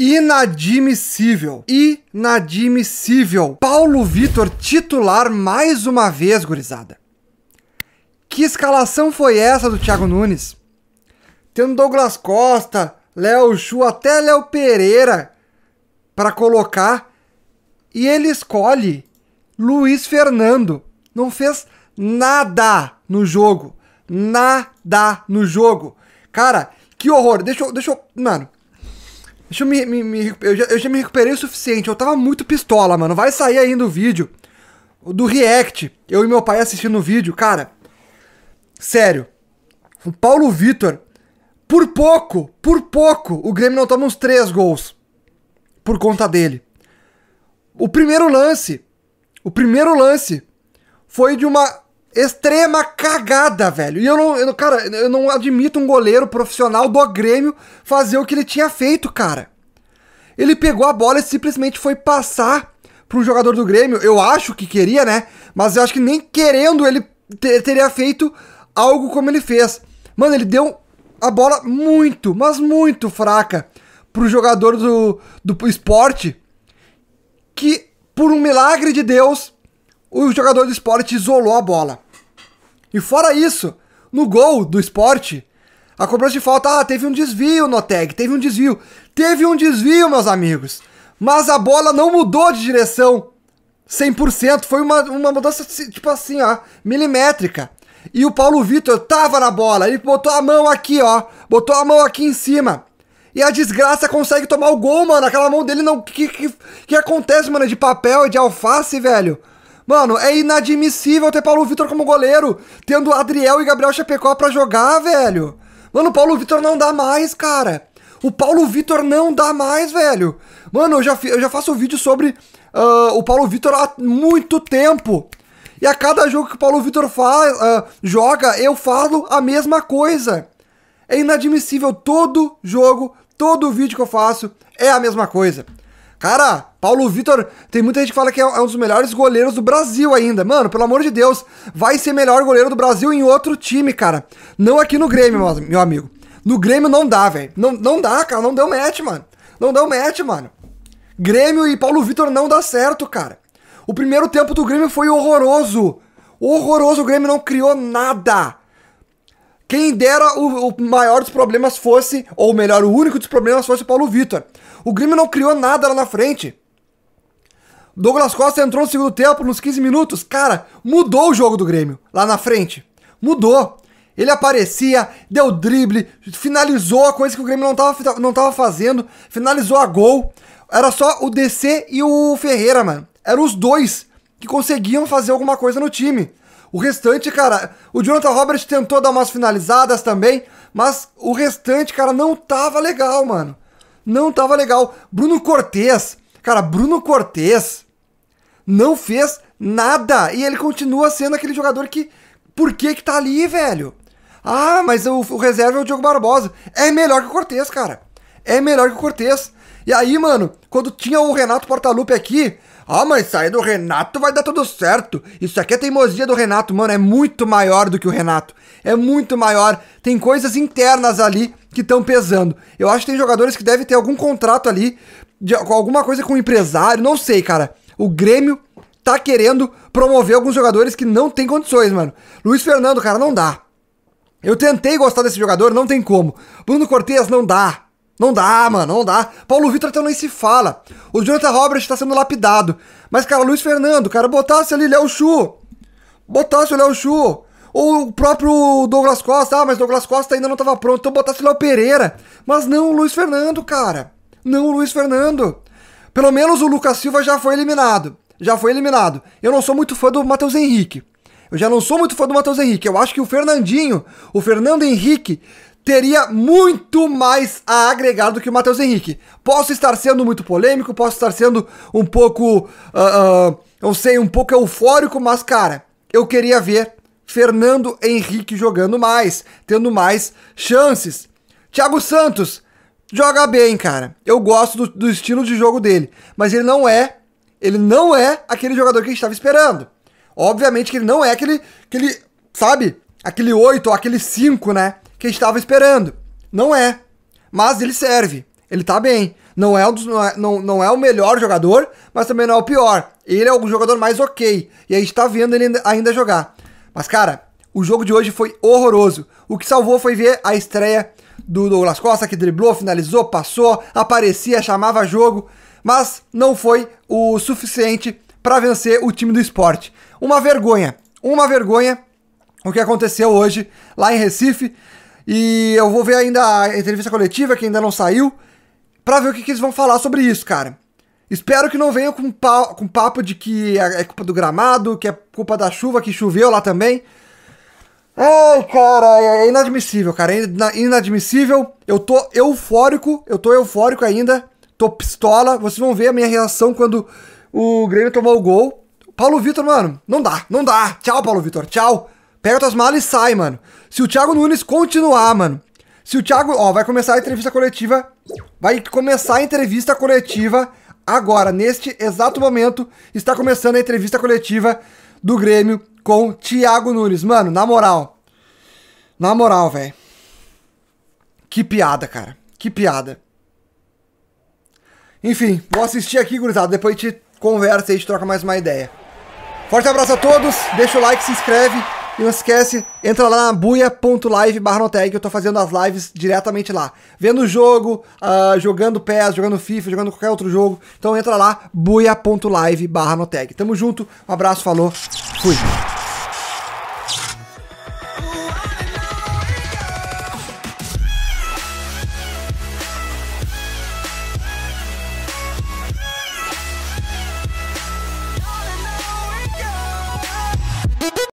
Inadmissível. Inadmissível. Paulo Vitor titular mais uma vez, gurizada. Que escalação foi essa do Thiago Nunes? Tendo Douglas Costa, Léo Chu, até Léo Pereira para colocar. E ele escolhe Luiz Fernando. Não fez nada no jogo. Nada no jogo. Cara, que horror. Deixa eu. Deixa eu mano, Deixa eu me, me, me eu, já, eu, já, me recuperei o suficiente. Eu tava muito pistola, mano. Vai sair ainda o vídeo do React. Eu e meu pai assistindo o vídeo, cara. Sério. O Paulo Vitor, por pouco, por pouco, o Grêmio não toma uns três gols. Por conta dele. O primeiro lance. O primeiro lance foi de uma Extrema cagada, velho. E eu não, eu, cara, eu não admito um goleiro profissional do Grêmio fazer o que ele tinha feito, cara. Ele pegou a bola e simplesmente foi passar para jogador do Grêmio. Eu acho que queria, né? Mas eu acho que nem querendo ele ter, teria feito algo como ele fez. Mano, ele deu a bola muito, mas muito fraca para o jogador do, do esporte que, por um milagre de Deus, o jogador do esporte isolou a bola. E fora isso, no gol do esporte, a cobrança de falta, ah, teve um desvio no tag, teve um desvio. Teve um desvio, meus amigos. Mas a bola não mudou de direção 100%. Foi uma, uma mudança, tipo assim, ó, milimétrica. E o Paulo Vitor tava na bola. Ele botou a mão aqui, ó. Botou a mão aqui em cima. E a desgraça consegue tomar o gol, mano. Aquela mão dele não. Que, que, que acontece, mano? De papel, de alface, velho. Mano, é inadmissível ter Paulo Vitor como goleiro, tendo Adriel e Gabriel Chapecó para jogar, velho. Mano, o Paulo Vitor não dá mais, cara. O Paulo Vitor não dá mais, velho. Mano, eu já, eu já faço vídeo sobre uh, o Paulo Vitor há muito tempo. E a cada jogo que o Paulo Vitor uh, joga, eu falo a mesma coisa. É inadmissível. Todo jogo, todo vídeo que eu faço é a mesma coisa. Cara, Paulo Vitor, tem muita gente que fala que é, é um dos melhores goleiros do Brasil ainda. Mano, pelo amor de Deus, vai ser melhor goleiro do Brasil em outro time, cara. Não aqui no Grêmio, meu amigo. No Grêmio não dá, velho. Não, não dá, cara. Não deu match, mano. Não deu match, mano. Grêmio e Paulo Vitor não dá certo, cara. O primeiro tempo do Grêmio foi horroroso. Horroroso, o Grêmio não criou nada. Quem dera o, o maior dos problemas fosse, ou melhor, o único dos problemas fosse o Paulo Vitor. O Grêmio não criou nada lá na frente. Douglas Costa entrou no segundo tempo, nos 15 minutos. Cara, mudou o jogo do Grêmio lá na frente. Mudou. Ele aparecia, deu drible, finalizou a coisa que o Grêmio não estava não tava fazendo, finalizou a gol. Era só o DC e o Ferreira, mano. Eram os dois que conseguiam fazer alguma coisa no time. O restante, cara, o Jonathan Roberts tentou dar umas finalizadas também, mas o restante, cara, não tava legal, mano não tava legal. Bruno Cortez, cara, Bruno Cortez não fez nada e ele continua sendo aquele jogador que por que que tá ali, velho? Ah, mas o, o reserva é o Diogo Barbosa. É melhor que o Cortez, cara. É melhor que o Cortez. E aí, mano, quando tinha o Renato Portaluppi aqui, ah, mas sair do Renato vai dar tudo certo. Isso aqui é teimosia do Renato, mano. É muito maior do que o Renato. É muito maior. Tem coisas internas ali que estão pesando. Eu acho que tem jogadores que devem ter algum contrato ali, de, alguma coisa com o empresário, não sei, cara. O Grêmio tá querendo promover alguns jogadores que não tem condições, mano. Luiz Fernando, cara, não dá. Eu tentei gostar desse jogador, não tem como. Bruno Cortez, não dá. Não dá, mano, não dá. Paulo Vitor até nem se fala. O Jonathan Roberts tá sendo lapidado. Mas, cara, Luiz Fernando, cara, botasse ali Léo Chu. Botasse o Léo Chu. Ou o próprio Douglas Costa, ah, mas Douglas Costa ainda não estava pronto, então botasse Léo Pereira. Mas não o Luiz Fernando, cara. Não o Luiz Fernando. Pelo menos o Lucas Silva já foi eliminado. Já foi eliminado. Eu não sou muito fã do Matheus Henrique. Eu já não sou muito fã do Matheus Henrique. Eu acho que o Fernandinho, o Fernando Henrique, teria muito mais a agregar do que o Matheus Henrique. Posso estar sendo muito polêmico, posso estar sendo um pouco. Uh, uh, eu sei, um pouco eufórico, mas, cara, eu queria ver Fernando Henrique jogando mais, tendo mais chances. Thiago Santos joga bem, cara. Eu gosto do, do estilo de jogo dele, mas ele não é, ele não é aquele jogador que a gente estava esperando. Obviamente que ele não é aquele, aquele sabe, aquele 8 ou aquele 5, né, que a gente estava esperando. Não é. Mas ele serve. Ele tá bem. Não é, um dos, não, é, não, não é o melhor jogador, mas também não é o pior. Ele é o jogador mais ok. E a gente tá vendo ele ainda jogar. Mas, cara, o jogo de hoje foi horroroso. O que salvou foi ver a estreia do Douglas Costa, que driblou, finalizou, passou, aparecia, chamava jogo, mas não foi o suficiente para vencer o time do esporte. Uma vergonha, uma vergonha o que aconteceu hoje lá em Recife. E eu vou ver ainda a entrevista coletiva, que ainda não saiu, para ver o que, que eles vão falar sobre isso, cara. Espero que não venham com, com papo de que é, é culpa do gramado, que é culpa da chuva, que choveu lá também. Ai, cara, é, é inadmissível, cara. É inadmissível. Eu tô eufórico, eu tô eufórico ainda. Tô pistola. Vocês vão ver a minha reação quando o Grêmio tomou o gol. Paulo Vitor, mano, não dá, não dá. Tchau, Paulo Vitor, tchau. Pega tuas malas e sai, mano. Se o Thiago Nunes continuar, mano. Se o Thiago, ó, vai começar a entrevista coletiva. Vai começar a entrevista coletiva agora, neste exato momento, está começando a entrevista coletiva do Grêmio com Thiago Nunes. Mano, na moral. Na moral, velho. Que piada, cara. Que piada. Enfim, vou assistir aqui, gurizada. Depois a gente conversa e a gente troca mais uma ideia. Forte abraço a todos. Deixa o like, se inscreve. E não esquece, entra lá na buia.live barra que eu tô fazendo as lives diretamente lá. Vendo o jogo, uh, jogando PES, jogando FIFA, jogando qualquer outro jogo. Então entra lá, buia.live barra Tamo junto, um abraço, falou, fui.